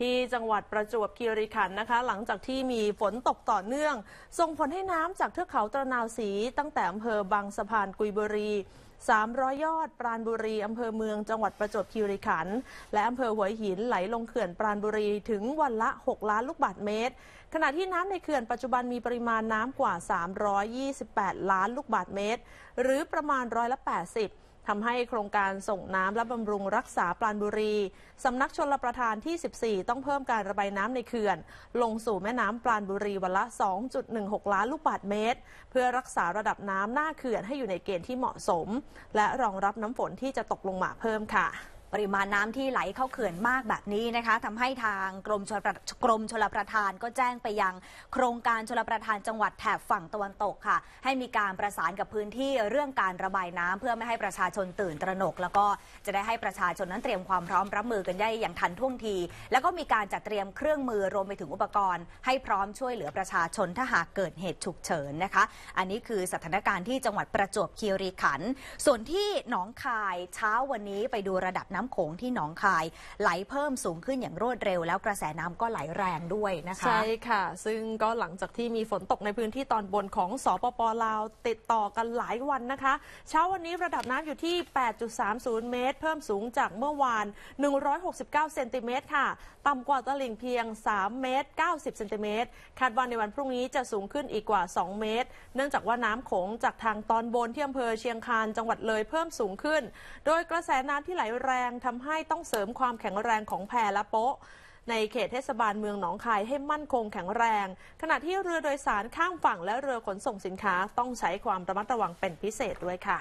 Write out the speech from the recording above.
ที่จังหวัดประจวบคีรีขันธ์นะคะหลังจากที่มีฝนตกต่อเนื่องส่งผลให้น้ำจากเทือกเขาตะนาวสี ตั้งแต่อำเภอบางสะพานกุยบุรี 300 ยอดปราณบุรีอำเภอเมืองจังหวัดประจวบคีรีขันธ์และอำเภอหัวหินไหลลงเขื่อนปราณบุรีถึงวันละ 6 ล้านลูกบาศก์เมตร ขณะที่น้ำในเขื่อนปัจจุบันมีปริมาณน้ำกว่า 328 ล้านลูกบาศก์เมตร หรือประมาณร้อยละ 80ทำให้โครงการส่งน้ำและบำรุงรักษาปลานบุรีสำนักชนประทานที่ 14 ต้องเพิ่มการระบายน้ำในเขื่อน ลงสู่แม่น้ำปลานบุรีวันละ 2.16 ล้านลูกบาศก์เมตร เพื่อรักษาระดับน้ำหน้าเขื่อนให้อยู่ในเกณฑ์ที่เหมาะสม และรองรับน้ำฝนที่จะตกลงมาเพิ่มค่ะปริมาณน้ำที่ไหลเข้าเขื่อนมากแบบนี้นะคะทำให้ทางกรมชลประกรมชลประทานก็แจ้งไปยังโครงการชลประทานจังหวัดแถบฝั่งตะวันตกค่ะให้มีการประสานกับพื้นที่เรื่องการระบายน้ำเพื่อไม่ให้ประชาชนตื่นตระหนก แล้วก็จะได้ให้ประชาชนนั้นเตรียมความพร้อมรับมือกันได้อย่างทันท่วงที แล้วก็มีการจัดเตรียมเครื่องมือรวมไปถึงอุปกรณ์ ให้พร้อมช่วยเหลือประชาชนถ้าหากเกิดเหตุฉุกเฉินนะคะ อันนี้คือสถานการณ์ที่จังหวัดประจวบคีรีขันธ์ส่วนที่หนองคายเช้าวันนี้ไปดูระดับน้ำโขงที่หนองคายไหลเพิ่มสูงขึ้นอย่างรวดเร็ว แล้วกระแสน้ำก็ไหลแรงด้วยนะคะ ใช่ค่ะ ซึ่งก็หลังจากที่มีฝนตกในพื้นที่ตอนบนของสปปลาว ติดต่อกันหลายวันนะคะ เช้าวันนี้ระดับน้ำอยู่ที่ 8.30 เมตร เพิ่มสูงจากเมื่อวาน 169 เซนติเมตรค่ะ ต่ำกว่าตลิ่งเพียง 3 เมตร 90 เซนติเมตรคาดว่าในวันพรุ่งนี้จะสูงขึ้นอีกกว่า 2 เมตร เนื่องจากว่าน้ำโขงจากทางตอนบนที่อำเภอเชียงคานจังหวัดเลยเพิ่มสูงขึ้น โดยกระแสน้ำที่ไหลแรงรงทำให้ต้องเสริมความแข็งแรงของแพและโป๊ะ ในเขตเทศบาลเมืองหนองคายให้มั่นคงแข็งแรง ขณะที่เรือโดยสารข้ามฝั่งและเรือขนส่งสินค้าต้องใช้ความระมัดระวังเป็นพิเศษด้วยค่ะ